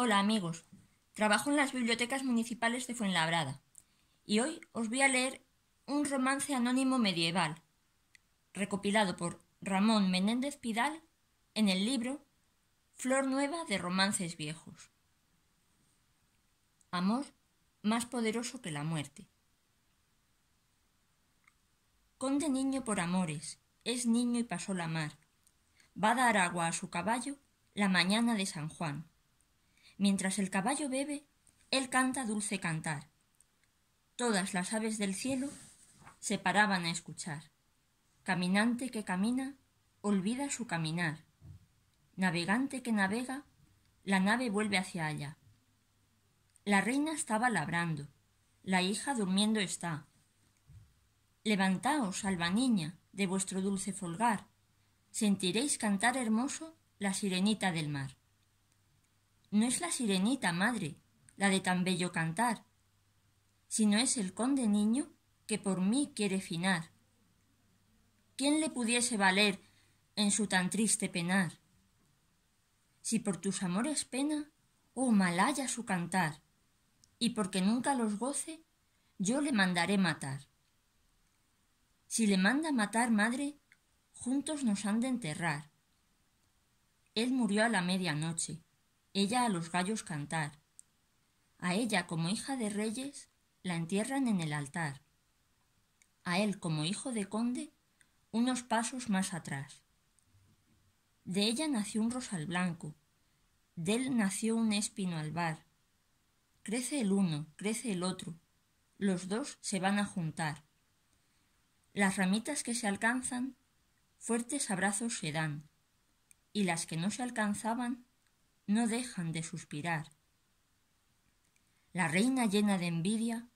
Hola amigos, trabajo en las bibliotecas municipales de Fuenlabrada y hoy os voy a leer un romance anónimo medieval, recopilado por Ramón Menéndez Pidal en el libro Flor Nueva de Romances Viejos. Amor más poderoso que la muerte. Conde niño por amores, es niño y pasó la mar. Va a dar agua a su caballo la mañana de San Juan. Mientras el caballo bebe, él canta dulce cantar. Todas las aves del cielo se paraban a escuchar. Caminante que camina, olvida su caminar. Navegante que navega, la nave vuelve hacia allá. La reina estaba labrando, la hija durmiendo está. Levantaos, alba niña, de vuestro dulce folgar, sentiréis cantar hermoso la sirenita del mar. No es la sirenita, madre, la de tan bello cantar, sino es el conde niño que por mí quiere finar. ¿Quién le pudiese valer en su tan triste penar? Si por tus amores pena, oh malaya su cantar, y porque nunca los goce, yo le mandaré matar. Si le manda matar, madre, juntos nos han de enterrar. Él murió a la medianoche ella a los gallos cantar. A ella como hija de reyes la entierran en el altar. A él como hijo de conde unos pasos más atrás. De ella nació un rosal blanco, de él nació un espino albar. Crece el uno, crece el otro, los dos se van a juntar. Las ramitas que se alcanzan, fuertes abrazos se dan, y las que no se alcanzaban, no dejan de suspirar. La reina llena de envidia,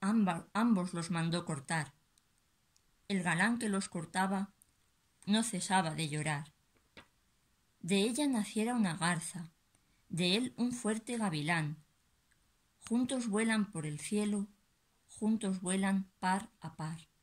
ambos los mandó cortar. El galán que los cortaba no cesaba de llorar. De ella naciera una garza, de él un fuerte gavilán. Juntos vuelan por el cielo, juntos vuelan par a par.